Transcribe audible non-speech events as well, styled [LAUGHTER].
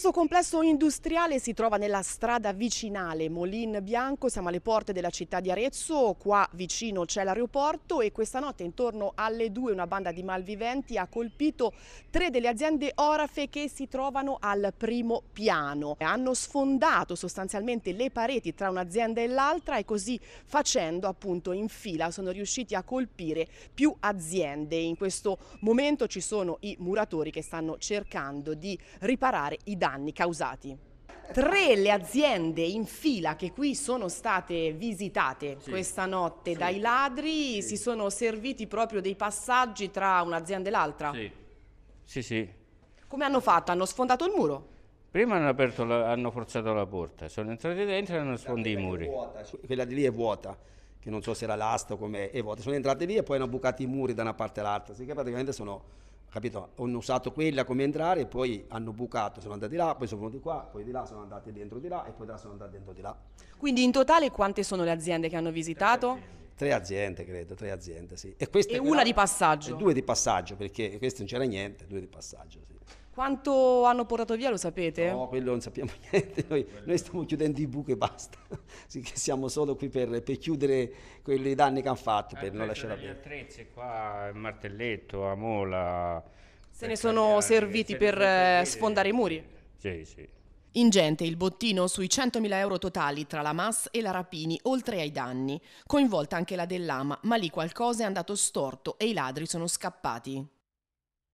Questo complesso industriale si trova nella strada vicinale Molin Bianco, siamo alle porte della città di Arezzo, qua vicino c'è l'aeroporto e questa notte intorno alle 2 una banda di malviventi ha colpito tre delle aziende orafe che si trovano al primo piano. Hanno sfondato sostanzialmente le pareti tra un'azienda e l'altra e così facendo appunto in fila sono riusciti a colpire più aziende. In questo momento ci sono i muratori che stanno cercando di riparare i danni danni causati. Tre le aziende in fila che qui sono state visitate sì. questa notte sì. dai ladri sì. si sono serviti proprio dei passaggi tra un'azienda e l'altra? Sì. sì, sì. Come hanno fatto? Hanno sfondato il muro? Prima hanno, aperto la, hanno forzato la porta, sono entrati dentro e hanno sfondato i muri. Vuota, quella di lì è vuota, che non so se era l'asta o com'è, è vuota. Sono entrati lì e poi hanno bucato i muri da una parte all'altra, sì che praticamente sono capito? Hanno usato quella come entrare e poi hanno bucato, sono andati là, poi sono venuti qua, poi di là sono andati dentro di là e poi da là sono andati dentro di là. Quindi in totale quante sono le aziende che hanno visitato? Tre aziende, credo, tre aziende, sì. E, e una di passaggio? Due di passaggio, perché questo non c'era niente, due di passaggio, sì. Quanto hanno portato via lo sapete? No, quello non sappiamo [LAUGHS] niente, noi, noi stiamo chiudendo i buchi e basta, [LAUGHS] sì, siamo solo qui per, per chiudere quei danni che hanno fatto, per eh, non lasciare aperto. Gli attrezzi qua, martelletto, a mola... Se ne eh, eh, sono serviti per, per sfondare i muri? Sì, sì. Ingente il bottino sui 100.000 euro totali tra la Mas e la Rapini, oltre ai danni. Coinvolta anche la Dell'Ama, ma lì qualcosa è andato storto e i ladri sono scappati.